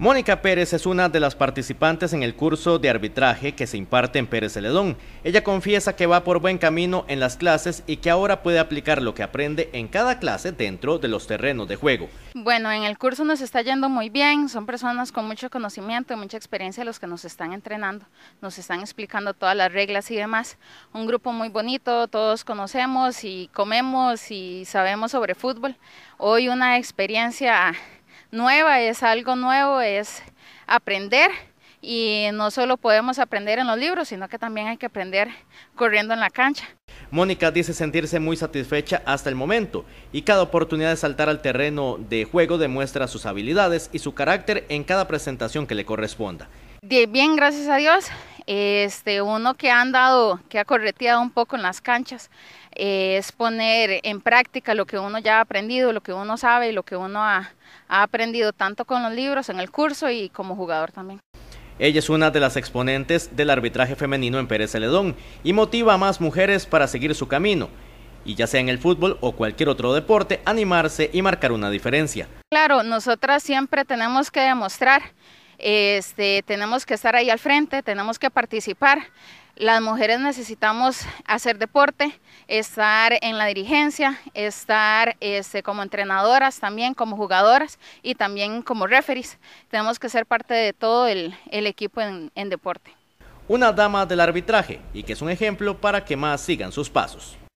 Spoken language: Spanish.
Mónica Pérez es una de las participantes en el curso de arbitraje que se imparte en Pérez Celedón. Ella confiesa que va por buen camino en las clases y que ahora puede aplicar lo que aprende en cada clase dentro de los terrenos de juego. Bueno, en el curso nos está yendo muy bien, son personas con mucho conocimiento y mucha experiencia los que nos están entrenando, nos están explicando todas las reglas y demás. Un grupo muy bonito, todos conocemos y comemos y sabemos sobre fútbol. Hoy una experiencia nueva, es algo nuevo, es aprender y no solo podemos aprender en los libros, sino que también hay que aprender corriendo en la cancha. Mónica dice sentirse muy satisfecha hasta el momento y cada oportunidad de saltar al terreno de juego demuestra sus habilidades y su carácter en cada presentación que le corresponda. Bien, gracias a Dios, este, uno que ha andado, que ha correteado un poco en las canchas, eh, es poner en práctica lo que uno ya ha aprendido, lo que uno sabe y lo que uno ha, ha aprendido tanto con los libros, en el curso y como jugador también. Ella es una de las exponentes del arbitraje femenino en Pérez Celedón y motiva a más mujeres para seguir su camino y ya sea en el fútbol o cualquier otro deporte, animarse y marcar una diferencia. Claro, nosotras siempre tenemos que demostrar este, tenemos que estar ahí al frente, tenemos que participar. Las mujeres necesitamos hacer deporte, estar en la dirigencia, estar este, como entrenadoras también, como jugadoras y también como referees. Tenemos que ser parte de todo el, equipo en deporte. Una dama del arbitraje y que es un ejemplo para que más sigan sus pasos.